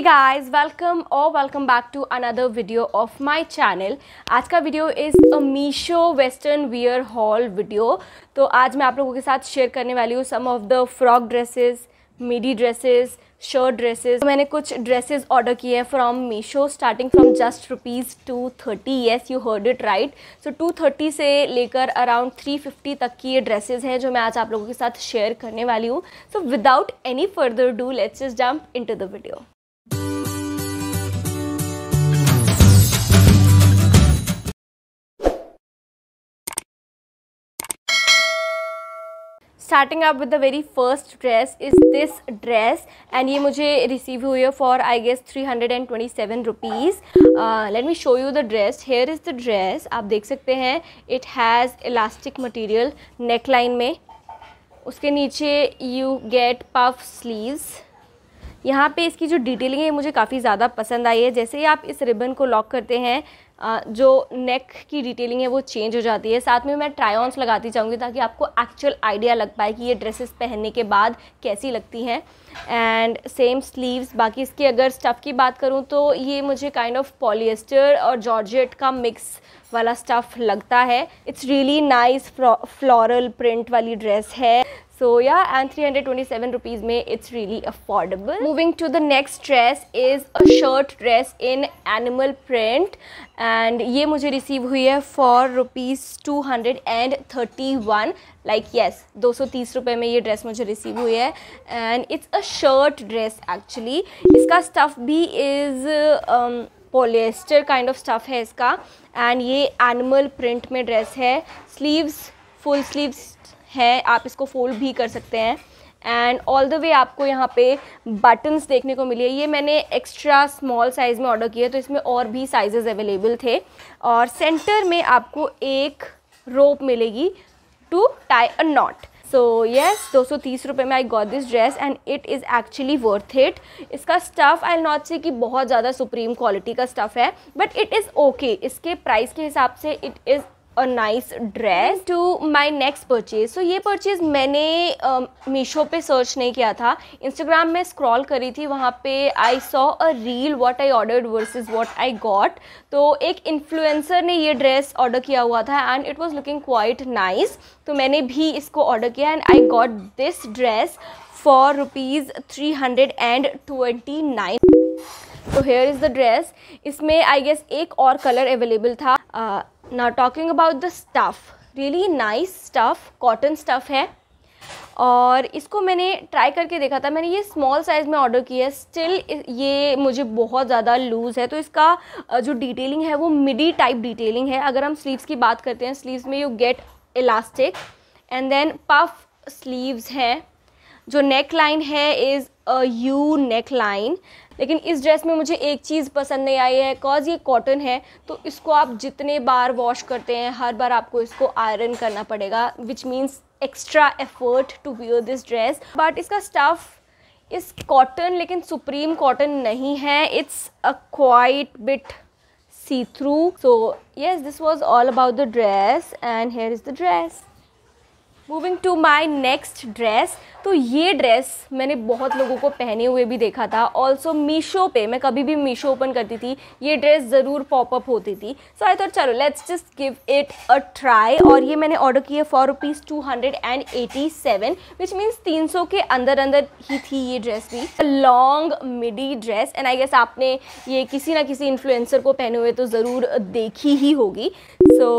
हे guys welcome और welcome back to another video of my channel आज का video is a Meesho western wear haul video तो आज मैं आप लोगों के साथ शेयर करने वाली हूँ some of the frock dresses midi dresses shirt dresses मैंने कुछ ड्रेसेस ऑर्डर किए हैं from Meesho starting from just rupees two thirty yes you heard it right so two thirty से लेकर अराउंड थ्री फिफ्टी तक की ये ड्रेसेस हैं जो मैं आज आप लोगों के साथ शेयर करने वाली हूँ so without any further do let's jump into the video starting up with the very first dress is this dress and ये मुझे रिसीव हुई है for I guess three hundred and twenty seven rupees let me show you the dress here is the dress आप देख सकते हैं it has elastic material neck line में उसके नीचे यू गेट पफ स्लीव्स यहाँ पे इसकी जो डिटेलिंग है मुझे काफ़ी ज़्यादा पसंद आई है जैसे ही आप इस रिबन को लॉक करते हैं जो नेक की डिटेलिंग है वो चेंज हो जाती है साथ में मैं ट्रायॉन्स लगाती जाऊँगी ताकि आपको एक्चुअल आइडिया लग पाए कि ये ड्रेसेस पहनने के बाद कैसी लगती हैं एंड सेम स्लीव्स बाकी इसकी अगर स्टफ़ की बात करूँ तो ये मुझे काइंड ऑफ पॉलिएस्टर और जॉर्जेट का मिक्स वाला स्टफ़ लगता है it's really nice floral print वाली ड्रेस है so yeah and three hundred twenty seven rupees में it's really affordable moving to the next dress is a shirt dress in animal print and ये मुझे receive हुई है for rupees two hundred and thirty one like yes दो सौ तीस रुपये में ये ड्रेस मुझे रिसीव हुई है and it's a shirt dress actually इसका स्टफ भी is polyester kind of stuff है इसका एंड ये एनिमल प्रिंट में ड्रेस है स्लीव्स फुल स्लीव्स है आप इसको फोल्ड भी कर सकते हैं एंड ऑल द वे आपको यहाँ पे बटन्स देखने को मिले ये मैंने एक्स्ट्रा स्मॉल साइज़ में ऑर्डर किया तो इसमें और भी साइजेस अवेलेबल थे और सेंटर में आपको एक रोप मिलेगी to tie a knot so yes दो सौ तीस रुपये में I got this dress and it is actually worth it इसका स्टफ़ आई नॉट से कि बहुत ज़्यादा सुप्रीम क्वालिटी का स्टफ़ है बट इट इज़ ओके इसके प्राइस के हिसाब से it is a nice dress to my next purchase so ये परचेज़ मैंने मीशो um, पे सर्च नहीं किया था इंस्टाग्राम में स्क्रॉल करी थी वहाँ पे I saw a reel what I ordered versus what I got तो एक इन्फ्लुएंसर ने ये ड्रेस ऑर्डर किया हुआ था and it was looking quite nice तो मैंने भी इसको ऑर्डर किया and I got this dress for rupees three hundred and twenty nine तो हेयर इज़ द ड्रेस इसमें आई गेस एक और कलर अवेलेबल था uh, ना talking about the stuff really nice stuff cotton stuff है और इसको मैंने ट्राई करके देखा था मैंने ये स्मॉल साइज़ में ऑर्डर किया है स्टिल ये मुझे बहुत ज़्यादा लूज़ है तो इसका जो डिटेलिंग है वो मिडी टाइप डिटेलिंग है अगर हम स्लीव्स की बात करते हैं स्लीव्स में you get elastic and then puff sleeves हैं जो नेक लाइन है is a U neck line लेकिन इस ड्रेस में मुझे एक चीज़ पसंद नहीं आई है कॉज़ ये कॉटन है तो इसको आप जितने बार वॉश करते हैं हर बार आपको इसको आयरन करना पड़ेगा which means extra effort to wear this dress but इसका स्टफ़ इस कॉटन लेकिन सुप्रीम कॉटन नहीं है it's a quite bit see through so yes this was all about the dress and here is the dress moving to my next dress तो ये dress मैंने बहुत लोगों को पहने हुए भी देखा था ऑल्सो मीशो पे मैं कभी भी मीशो ओपन करती थी ये ड्रेस ज़रूर पॉपअप होती थी सो आई थॉट चलो let's just give it a try और ये मैंने ऑर्डर किया for rupees two hundred and eighty seven which means तीन सौ के अंदर अंदर ही थी ये ड्रेस भी long midi dress and I guess आपने ये किसी ना किसी इन्फ्लुएंसर को पहने हुए तो ज़रूर देखी ही होगी so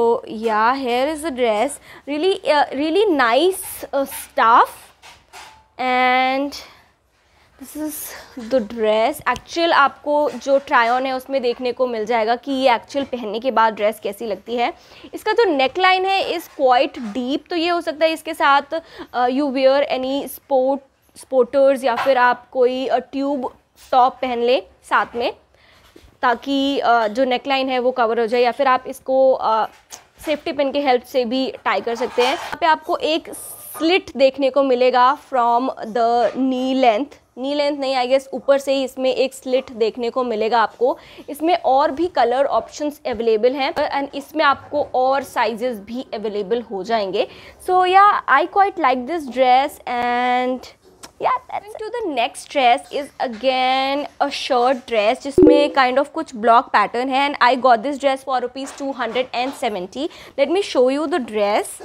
yeah here is a dress really really nice stuff and this is the dress actual आपको जो ट्राई ऑन है उसमें देखने को मिल जाएगा कि ये एक्चुअल पहनने के बाद ड्रेस कैसी लगती है इसका जो नेक लाइन है इज़ क्वाइट डीप तो ये हो सकता है इसके साथ you wear any sport supporters या फिर आप कोई ट्यूब uh, टॉप पहन ले साथ में ताकि uh, जो नेक लाइन है वो कवर हो जाए या फिर आप इसको सेफ्टी uh, पिन के हेल्प से भी टाई कर सकते हैं यहाँ पे आपको एक स्लिट देखने को मिलेगा from the knee length knee length नहीं आई गेस ऊपर से ही इसमें एक स्लिट देखने को मिलेगा आपको इसमें और भी कलर ऑप्शंस अवेलेबल हैं एंड इसमें आपको और साइजेस भी अवेलेबल हो जाएंगे so yeah I quite like this dress and yeah that's to the next dress is again a shirt dress जिसमें काइंड ऑफ कुछ ब्लॉक पैटर्न है this dress for rupees two hundred and seventy let me show you the dress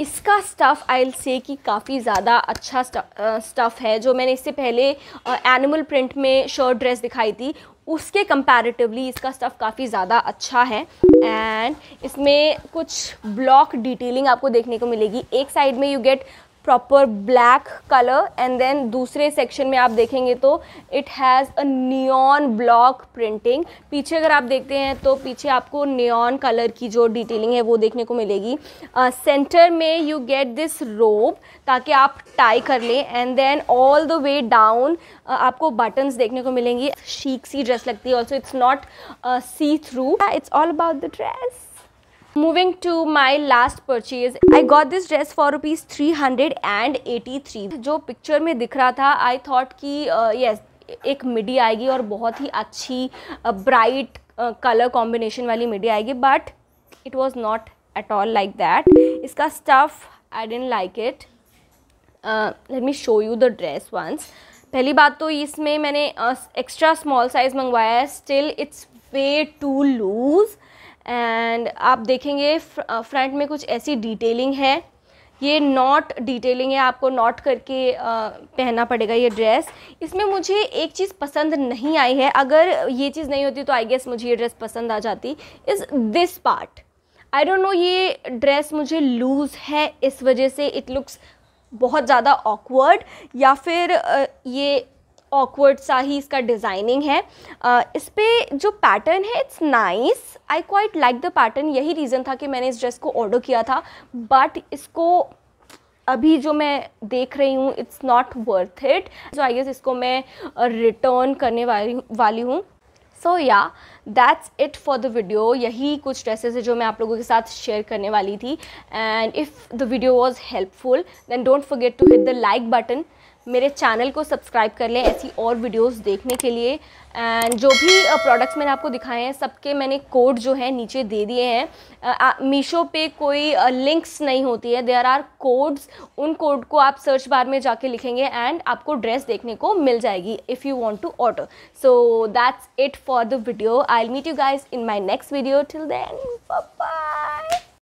इसका stuff I say कि काफ़ी ज़्यादा अच्छा stuff है जो मैंने इससे पहले एनिमल प्रिंट में शर्ट ड्रेस दिखाई थी उसके कंपैरेटिवली इसका स्टफ़ काफ़ी ज़्यादा अच्छा है एंड इसमें कुछ ब्लॉक डिटेलिंग आपको देखने को मिलेगी एक साइड में you get proper black colour and then दूसरे सेक्शन में आप देखेंगे तो it has a neon block printing पीछे अगर आप देखते हैं तो पीछे आपको नियॉन कलर की जो डिटेलिंग है वो देखने को मिलेगी सेंटर uh, में यू गेट दिस रोब ताकि आप टाई कर लें and then all the way down आपको बटन्स देखने को मिलेंगी शीक सी ड्रेस लगती है also it's not see through it's all about the dress moving to my last purchase I got this dress for rupees three hundred and eighty three जो picture में दिख रहा था आई थॉट कि yes एक मिडी आएगी और बहुत ही अच्छी ब्राइट कलर कॉम्बिनेशन वाली मिडी आएगी but it was not at all like that इसका stuff I didn't like it let me show you the dress once पहली बात तो इसमें मैंने एक्स्ट्रा स्मॉल साइज़ मंगवाया है still it's way too loose and आप देखेंगे फ्रंट uh, में कुछ ऐसी डिटेलिंग है ये नॉट डिटेलिंग है आपको नॉट करके uh, पहनना पड़ेगा ये ड्रेस इसमें मुझे एक चीज़ पसंद नहीं आई है अगर ये चीज़ नहीं होती तो आई गेस मुझे ये ड्रेस पसंद आ जाती is this part I don't know ये ड्रेस मुझे लूज़ है इस वजह से इट लुक्स बहुत ज़्यादा ऑकवर्ड या फिर uh, ये ऑकवर्ड सा ही इसका डिज़ाइनिंग है uh, इस पर जो पैटर्न है it's nice I quite like the pattern यही रीज़न था कि मैंने इस ड्रेस को ऑर्डर किया था बट इसको अभी जो मैं देख रही हूँ it's not worth it so I guess इसको मैं रिटर्न करने वाली वाली हूँ so yeah that's it for the video यही कुछ ड्रेसेस है जो मैं आप लोगों के साथ शेयर करने वाली थी and if the video was helpful then don't forget to hit the like button मेरे चैनल को सब्सक्राइब कर लें ऐसी और वीडियोस देखने के लिए एंड जो भी प्रोडक्ट्स मैंने आपको दिखाए हैं सबके मैंने कोड जो है नीचे दे दिए हैं मीशो पे कोई लिंक्स नहीं होती है देयर आर कोड्स उन कोड को आप सर्च बार में जाके लिखेंगे एंड आपको ड्रेस देखने को मिल जाएगी if you want to order so that's it for the video I meet you guys in my next video till then bye